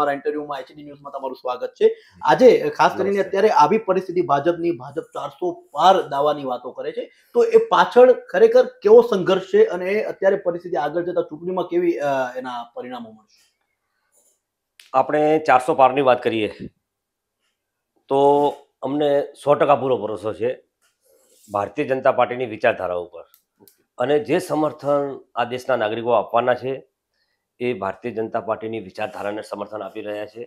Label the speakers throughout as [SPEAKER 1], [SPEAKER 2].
[SPEAKER 1] અમારા ઇન્ટરવ્યુમાં એચડી ન્યૂઝમાં તમારું સ્વાગત છે આજે ખાસ કરીને અત્યારે આવી પરિસ્થિતિ ભાજપની ભાજપ ચારસો પાર દાવાની વાતો કરે છે તો એ પાછળ ખરેખર કેવો સંઘર્ષ છે અને અત્યારે પરિસ્થિતિ આગળ જતા ચૂંટણીમાં કેવી એના પરિણામો મળશે
[SPEAKER 2] આપણે ચારસો પારની વાત કરીએ તો અમને સો ટકા પૂરો ભરોસો છે ભારતીય જનતા પાર્ટીની વિચારધારા ઉપર અને જે સમર્થન આ દેશના નાગરિકો આપવાના છે એ ભારતીય જનતા પાર્ટીની વિચારધારાને સમર્થન આપી રહ્યા છે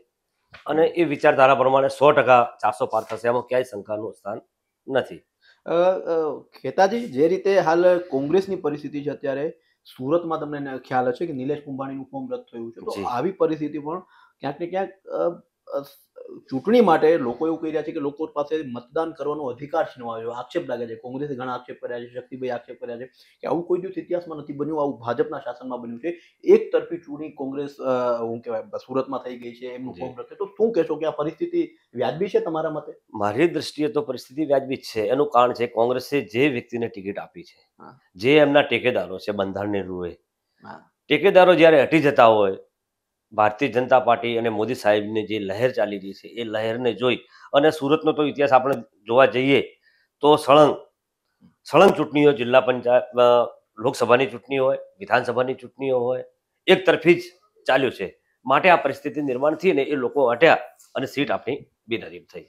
[SPEAKER 2] અને એ વિચારધારા પ્રમાણે સો ટકા ચારસો પાર થશે એમાં ક્યાંય શંકાનું સ્થાન નથી
[SPEAKER 1] ખેતાજી જે રીતે હાલ કોંગ્રેસની પરિસ્થિતિ છે અત્યારે સુરતમાં તમને ખ્યાલ હશે કે નિલેશ કુંભાણીનું ફોર્મ રદ થયું છે તો આવી પરિસ્થિતિ પણ ક્યાંક ને ક્યાંક ચૂંટણી માટે લોકો એવું કહી રહ્યા છે કે લોકો પાસે મતદાન કરવાનો અધિકાર આવ્યો આક્ષેપ લાગે છે કોંગ્રેસે ઘણા આક્ષેપ કર્યા છે શક્તિભાઈ આક્ષેપ કર્યા છે કે આવું કોઈ દિવસ ઇતિહાસમાં નથી બન્યું આવું ભાજપના શાસનમાં બન્યું છે એક તરફી ચૂંટણી કોંગ્રેસ હું કહેવાય સુરતમાં થઈ ગઈ છે એમનું ફોર્મ રખે તો શું કહેશો કે આ પરિસ્થિતિ વ્યાજબી છે તમારા મતે
[SPEAKER 2] મારી દ્રષ્ટિએ તો પરિસ્થિતિ વ્યાજબી છે એનું કારણ છે કોંગ્રેસે જે વ્યક્તિને ટિકિટ આપી છે જે એમના ટેકેદારો છે બંધારણની રૂએ ટેકેદારો જ્યારે હટી જતા હોય ભારતીય જનતા પાર્ટી અને મોદી સાહેબની જે લહેર ચાલી રહી છે એ લહેરને જોઈ અને સુરતનો તો ઇતિહાસ આપણે જોવા જઈએ તો સળંગ સળંગ ચૂંટણીઓ જિલ્લા પંચાયત લોકસભાની ચૂંટણી હોય વિધાનસભાની ચૂંટણીઓ હોય એક તરફી જ ચાલ્યું છે માટે આ પરિસ્થિતિ નિર્માણ થઈ ને એ લોકો હટ્યા અને સીટ આપણી
[SPEAKER 1] બેનરીફ થઈ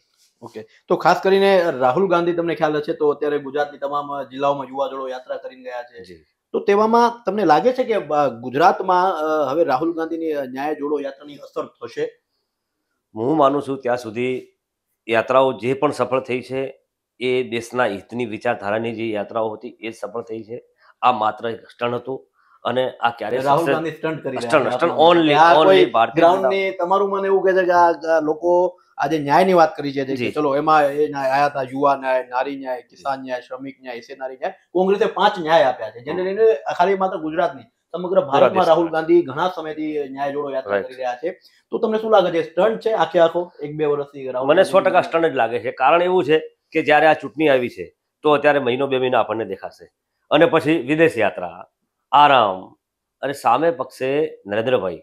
[SPEAKER 1] ઓકે તો ખાસ કરીને રાહુલ ગાંધી તમને ખ્યાલ હશે તો અત્યારે ગુજરાતની તમામ જિલ્લાઓમાં યુવા જોડો યાત્રા કરી ગયા છે તો તેવામાં તમને લાગે છે કે ગુજરાતમાં હવે રાહુલ ગાંધીની ન્યાય જોડો યાત્રાની અસર થશે હું માનું છું ત્યાં સુધી
[SPEAKER 2] યાત્રાઓ જે પણ સફળ થઈ છે એ દેશના હિતની વિચારધારાની જે યાત્રાઓ હતી એ સફળ થઈ છે આ માત્ર એક સ્ટન હતું અને આ ક્યારે રાહુલ ગાંધી સ્ટન્ટ કરી સ્ટન્ટ ઓનલી ઓનલી ગ્રાઉન્ડ
[SPEAKER 1] ની તમારું મને એવું કહે છે કે આ લોકો આજે ન્યાયની વાત કરી છે ચલો એમાં એ ન્યાય આયા હતા યુવા ન્યાય નારી ન્યાય કિસાન ન્યાય શ્રમિક ન્યાય સેનારી ન્યાય કોંગ્રેસે પાંચ ન્યાય આપ્યા છે જેને લઈને ખાલી માત્ર ગુજરાતની સમગ્ર ભારતમાં રાહુલ ગાંધી ઘણા સમયથી ન્યાય જોડો યાત્રા કરી રહ્યા છે તો તમને શું લાગે છે સ્ટન્ટ છે આખે આખો એક બે વર્ષથી મને સો ટકા
[SPEAKER 2] સ્ટન્ટ જ લાગે છે કારણ એવું છે કે જ્યારે આ ચૂંટણી આવી છે તો અત્યારે મહિનો બે મહિના આપણને દેખાશે અને પછી વિદેશ યાત્રા આરામ અને સામે પક્ષે નરેન્દ્રભાઈ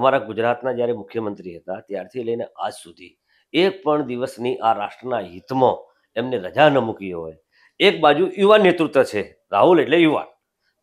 [SPEAKER 2] અમારા ગુજરાતના જ્યારે મુખ્યમંત્રી હતા ત્યારથી લઈને આજ સુધી એક પણ દિવસની આ રાષ્ટ્રના હિતમાં એમને રજા ન મૂકી હોય એક બાજુ યુવા નેતૃત્વ છે રાહુલ એટલે યુવાન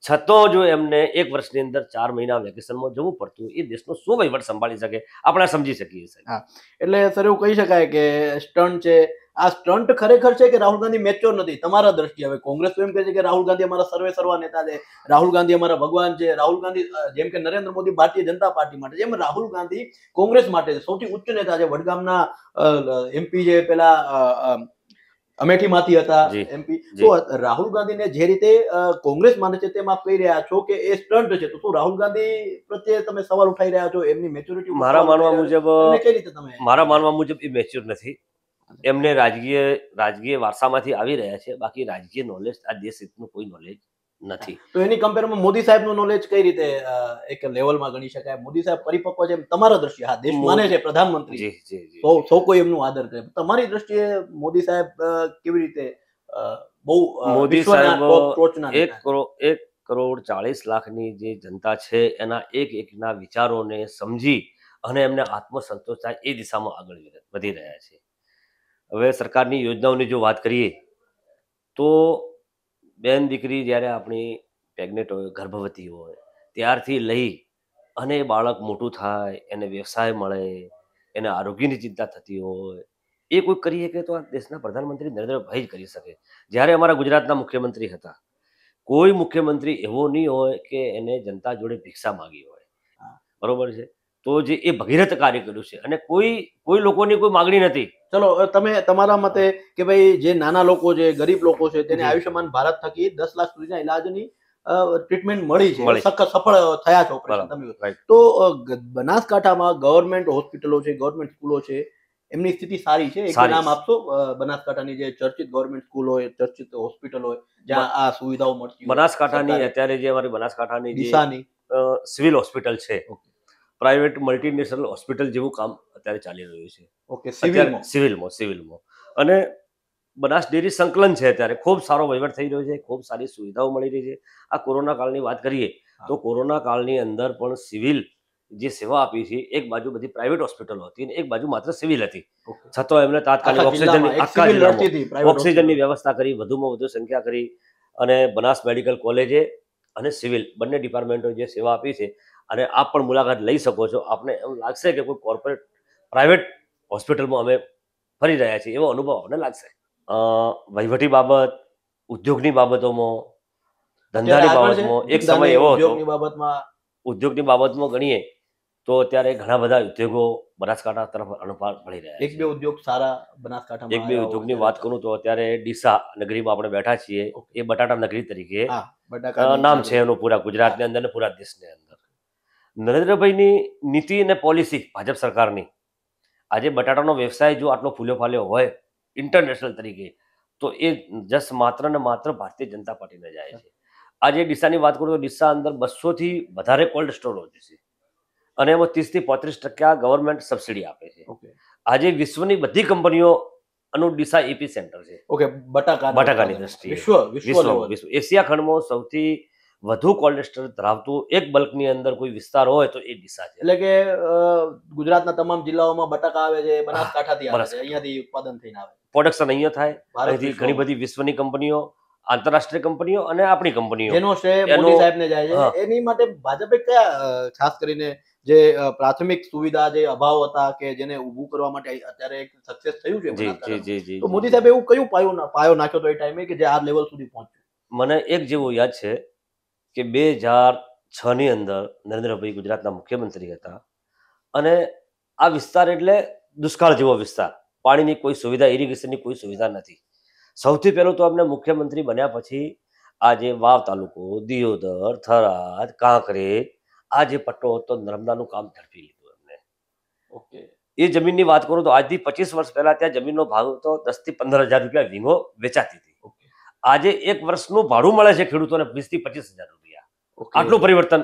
[SPEAKER 2] છતાં જો એમને એક વર્ષની અંદર ચાર મહિના વેકેશનમાં
[SPEAKER 1] જવું પડતું એ દેશનો શું વહીવટ સંભાળી શકે આપણે સમજી શકીએ છીએ એટલે સર એવું કહી શકાય કે સ્ટન્ટ છે આ સ્ટન્ટ ખરેખર છે કે રાહુલ ગાંધી મેચ્યોર નથી તમારા દ્રષ્ટિએ હવે કોંગ્રેસ એમ કહે છે કે રાહુલ ગાંધી અમારા સર્વે સર્વા નેતા છે રાહુલ ગાંધી અમારા ભગવાન છે રાહુલ ગાંધી જેમ કે નરેન્દ્ર મોદી ભારતીય જનતા પાર્ટી માટે છે રાહુલ ગાંધી કોંગ્રેસ માટે છે સૌથી ઉચ્ચ નેતા છે વડગામના એમપી જે પેલા અમેઠીમાંથી હતા એમપી તો રાહુલ ગાંધીને જે રીતે કોંગ્રેસ માને છે તેમ આપ કહી રહ્યા છો કે એ સ્ટન્ટ છે તો શું રાહુલ ગાંધી પ્રત્યે તમે સવાલ ઉઠાવી રહ્યા છો એમની મેચ્યોરિટી મારા માનવા મુજબ કઈ તમે
[SPEAKER 2] મારા માનવા મુજબ એ મેચ્યોર નથી એમને રાજકીય રાજકીય વારસામાંથી આવી રહ્યા છે બાકી રાજકીય નોલેજ આ
[SPEAKER 1] દેશ હિતનું કોઈ નોલેજ નથી તો એની કમ્પેરમાં મોદી સાહેબનું નોલેજ કઈ રીતે એક લેવલમાં ગણી શકાય મોદી સાહેબ પરિપક્વ છે તમારા દ્રષ્ટિએ હા દેશ માને છે પ્રધાનમંત્રી સૌ કોઈ એમનું આદર કરે તમારી દ્રષ્ટિએ મોદી સાહેબ કેવી રીતે બહુ મોદી સાહેબ એક
[SPEAKER 2] કરોડ એક કરોડ ચાલીસ લાખની જે જનતા છે એના એક એકના વિચારોને સમજી અને એમને આત્મસંતોષ થાય એ દિશામાં આગળ વધી રહ્યા છે હવે સરકારની યોજનાઓની જો વાત કરીએ તો બેન દીકરી જ્યારે આપણી પ્રેગ્નેન્ટ હોય ગર્ભવતી હોય ત્યારથી લઈ અને બાળક મોટું થાય એને વ્યવસાય મળે એને આરોગ્યની ચિંતા થતી હોય એ કોઈ કરી શકે તો આ દેશના પ્રધાનમંત્રી નરેન્દ્રભાઈ જ કરી શકે જ્યારે અમારા ગુજરાતના મુખ્યમંત્રી હતા કોઈ મુખ્યમંત્રી એવો નહીં હોય કે એને જનતા જોડે ભિક્ષા માગી હોય બરોબર છે તો જે એ ભગીરથ કાર્ય કર્યું છે અને કોઈ કોઈ લોકોની કોઈ માગણી
[SPEAKER 1] નથી ચલો તમે તમારા મતે કે ભાઈ જે નાના લોકો છે ગરીબ લોકો છે તેને આયુષ્યમાન ભારત થકી દસ લાખ સુધીના ઇલાજની ટ્રીટમેન્ટ મળી છે સફળ થયા છે તો બનાસકાંઠામાં ગવર્મેન્ટ હોસ્પિટલો છે ગવર્મેન્ટ સ્કૂલો છે એમની સ્થિતિ સારી છે એક નામ આપશો બનાસકાંઠાની જે ચર્ચિત ગવર્મેન્ટ સ્કૂલ હોય ચર્ચિત હોસ્પિટલ હોય જ્યાં આ સુવિધાઓ મળતી બનાસકાંઠાની
[SPEAKER 2] અત્યારે જે અમારી બનાસકાંઠાની દિશાની સિવિલ હોસ્પિટલ છે પ્રાઇવેટ મલ્ટીનેશનલ હોસ્પિટલ જેવું કામ અત્યારે ચાલી રહ્યું છે ઓકે સિવિલમાં સિવિલમાં અને બનાસ ડેરી સંકલન છે અત્યારે ખૂબ સારો વહીવટ થઈ રહ્યો છે ખૂબ સારી સુવિધાઓ મળી રહી છે આ કોરોના કાળની વાત કરીએ તો કોરોના કાળની અંદર પણ સિવિલ જે સેવા આપી છે એક બાજુ બધી પ્રાઇવેટ હોસ્પિટલો હતી અને એક બાજુ માત્ર સિવિલ હતી છતાં એમણે તાત્કાલિક ઓક્સિજન ઓક્સિજનની વ્યવસ્થા કરી વધુમાં વધુ સંખ્યા કરી અને બનાસ મેડિકલ કોલેજે અને સિવિલ બંને ડિપાર્ટમેન્ટો જે સેવા આપી છે અને આપ પણ મુલાકાત લઈ શકો છો આપને એમ લાગશે કે કોઈ કોર્પોરેટ પ્રાઇવેટ હોસ્પિટલમાં અમે ફરી રહ્યા છીએ એવો અનુભવ અમને લાગશે વહીવટી બાબત ઉદ્યોગની બાબતોમાં ધંધાની બાબતમાં એક સમય એવો હતો બાબતમાં ઉદ્યોગની બાબતમાં ગણીએ તો અત્યારે ઘણા બધા ઉદ્યોગો બનાસકાંઠા તરફ અનુભવ મળી રહ્યા એક બે ઉદ્યોગ
[SPEAKER 1] સારા બનાસકાંઠા એક બે ઉદ્યોગની
[SPEAKER 2] વાત કરું તો અત્યારે ડીસા નગરીમાં આપણે બેઠા છીએ એ બટાટા નગરી તરીકે નામ છે એનું પૂરા ગુજરાતની અંદર ને પૂરા દેશની અંદર નરેન્દ્રભાઈની નીતિ અને પોલિસી ભાજપ સરકારની આજે બટાટાનો વ્યવસાય જો આટલો ફૂલ્યો ફાલ્યો હોય ઇન્ટરનેશનલ તરીકે તો એ જસ માત્ર ને માત્ર ભારતીય જનતા પાર્ટીને જાય છે આજે ડીસાની વાત કરું તો ડીસા અંદર બસોથી વધારે કોલ્ડ સ્ટોરેજ છે અને એમાં ત્રીસથી પોત્રીસ ટકા ગવર્મેન્ટ સબસિડી આપે છે આજે વિશ્વની બધી કંપનીઓ અનુ એપી સેન્ટર છે
[SPEAKER 1] ઓકે બટાકા બટાકાની દ્રષ્ટિએ વિશ્વ
[SPEAKER 2] એશિયા ખંડમાં સૌથી વધુ કોલેસ્ટ્રોલ ધરાવતું એક બલ્કની અંદર કોઈ વિસ્તાર હોય તો એ દિશા છે
[SPEAKER 1] એટલે કે ગુજરાતના તમામ જિલ્લાઓમાં બટાકા આવે છે બનાસકાંઠાથી આવે છે અહીંયાથી ઉત્પાદન થઈને આવે
[SPEAKER 2] પ્રોડક્શન અહીંયા થાય અહીંથી ઘણી બધી વિશ્વની કંપનીઓ આંતરરાષ્ટ્રીય કંપનીઓ અને આપણી કંપનીઓ એનો શ્રેય મોદી સાહેબને જાય
[SPEAKER 1] છે એની માટે ભાજપે કયા ખાસ કરીને જે પ્રાથમિક સુવિધા જે અભાવ હતા કે જેને ઊભું કરવા માટે અત્યારે એક સક્સેસ થયું છે તો મોદી સાહેબ એવું કયું પાયો પાયો નાખ્યો તો એ ટાઈમે કે જે આ લેવલ સુધી પહોંચ્યું
[SPEAKER 2] મને એક જેવું યાદ છે કે બે હજાર છની અંદર નરેન્દ્રભાઈ ગુજરાતના મુખ્યમંત્રી હતા અને આ વિસ્તાર એટલે દુષ્કાળ જેવો વિસ્તાર પાણીની કોઈ સુવિધા ઇરિગેશનની કોઈ સુવિધા નથી સૌથી પહેલું તો અમને મુખ્યમંત્રી બન્યા પછી આ જે વાવ તાલુકો દિયોદર થરાદ કાંકરે આ જે પટ્ટો હતો નર્મદાનું કામ ઝડપી લીધું અમને ઓકે એ જમીનની વાત કરું તો આજથી પચીસ વર્ષ પહેલા ત્યાં જમીનનો ભાવ હતો દસથી પંદર હજાર રૂપિયા વીંગો વેચાતી હતી આજે એક વર્ષનું ભાડું મળે છે ખેડૂતોને વીસથી પચીસ હજાર રૂપિયા આટલું પરિવર્તન